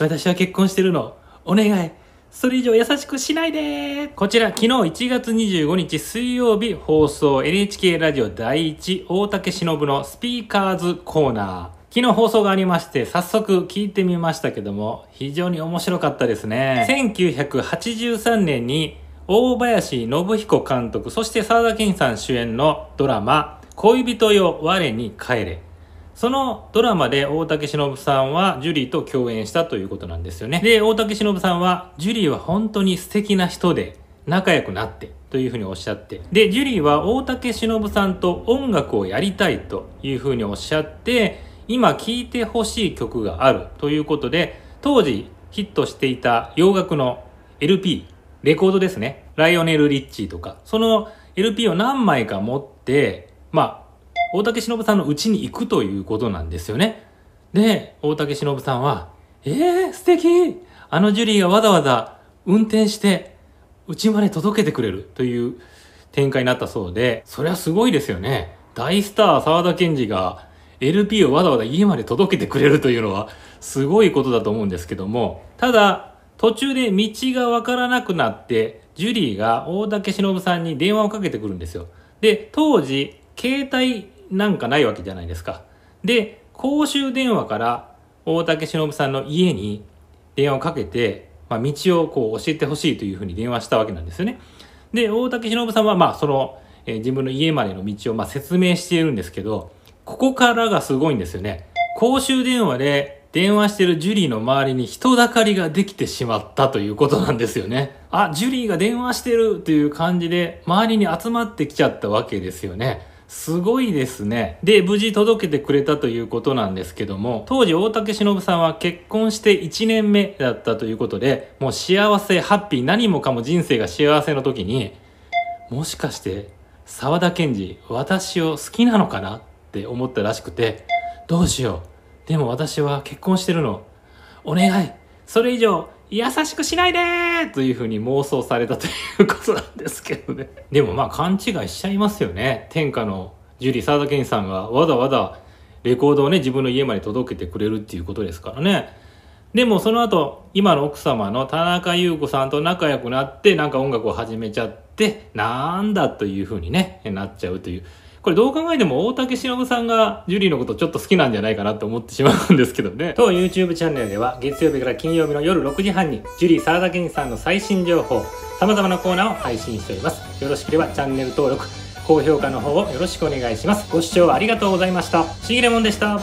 私は結婚してるの。お願い。それ以上優しくしないでこちら昨日1月25日水曜日放送 NHK ラジオ第1大竹しのぶのスピーカーズコーナー。昨日放送がありまして、早速聞いてみましたけども、非常に面白かったですね。1983年に大林信彦監督、そして沢田健さん主演のドラマ、恋人よ我に帰れそのドラマで大竹しのぶさんはジュリーと共演したということなんですよね。で、大竹しのぶさんは、ジュリーは本当に素敵な人で、仲良くなって、というふうにおっしゃって。で、ジュリーは大竹しのぶさんと音楽をやりたいというふうにおっしゃって、今聴いてほしい曲があるということで、当時ヒットしていた洋楽の LP、レコードですね。ライオネル・リッチーとか、その LP を何枚か持って、まあ、大竹しのぶさんの家に行くということなんですよね。で、大竹しのぶさんは、えー、素敵あのジュリーがわざわざ運転して、うちまで届けてくれるという展開になったそうで、そりゃすごいですよね。大スター沢田研二が LP をわざわざ家まで届けてくれるというのは、すごいことだと思うんですけども、ただ、途中で道がわからなくなって、ジュリーが大竹しのぶさんに電話をかけてくるんですよ。で、当時、携帯なんかないわけじゃないですか。で、公衆電話から大竹しのぶさんの家に電話をかけて、まあ、道をこう教えてほしいというふうに電話したわけなんですよね。で、大竹しのぶさんは、まあ、その、えー、自分の家までの道を、まあ、説明しているんですけど、ここからがすごいんですよね。公衆電話で電話してるジュリーの周りに人だかりができてしまったということなんですよね。あ、ジュリーが電話してるという感じで、周りに集まってきちゃったわけですよね。すごいですね。で、無事届けてくれたということなんですけども、当時大竹しのぶさんは結婚して1年目だったということで、もう幸せ、ハッピー、何もかも人生が幸せの時に、もしかして沢田研二、私を好きなのかなって思ったらしくて、どうしよう。でも私は結婚してるの。お願い。それ以上、優しくしないでというふうに妄想されたということなんですけどね。でもまあ勘違いしちゃいますよね。天下のジュリー・サーケンさんがわざわざレコードをね、自分の家まで届けてくれるっていうことですからね。でもその後、今の奥様の田中優子さんと仲良くなって、なんか音楽を始めちゃって、なんだというふうにね、なっちゃうという。これどう考えても大竹しのぶさんがジュリーのことちょっと好きなんじゃないかなって思ってしまうんですけどね。当 YouTube チャンネルでは月曜日から金曜日の夜6時半にジュリー沢田健さんの最新情報、様々なコーナーを配信しております。よろしければチャンネル登録、高評価の方をよろしくお願いします。ご視聴ありがとうございました。しぎれもんでした。